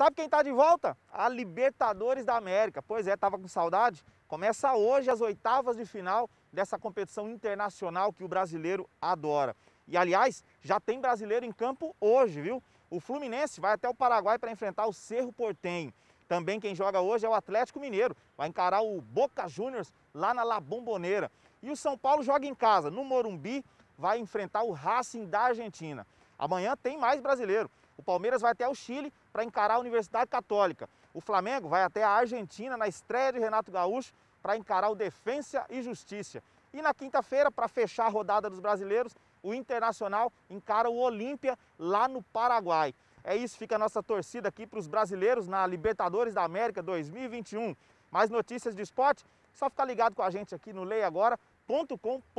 Sabe quem está de volta? A Libertadores da América. Pois é, estava com saudade? Começa hoje as oitavas de final dessa competição internacional que o brasileiro adora. E aliás, já tem brasileiro em campo hoje, viu? O Fluminense vai até o Paraguai para enfrentar o Cerro Portenho. Também quem joga hoje é o Atlético Mineiro, vai encarar o Boca Juniors lá na La Bombonera. E o São Paulo joga em casa, no Morumbi, vai enfrentar o Racing da Argentina. Amanhã tem mais brasileiro. O Palmeiras vai até o Chile para encarar a Universidade Católica. O Flamengo vai até a Argentina na estreia de Renato Gaúcho para encarar o Defensa e Justiça. E na quinta-feira, para fechar a rodada dos brasileiros, o Internacional encara o Olímpia lá no Paraguai. É isso, fica a nossa torcida aqui para os brasileiros na Libertadores da América 2021. Mais notícias de esporte? Só ficar ligado com a gente aqui no leiagora.com.br.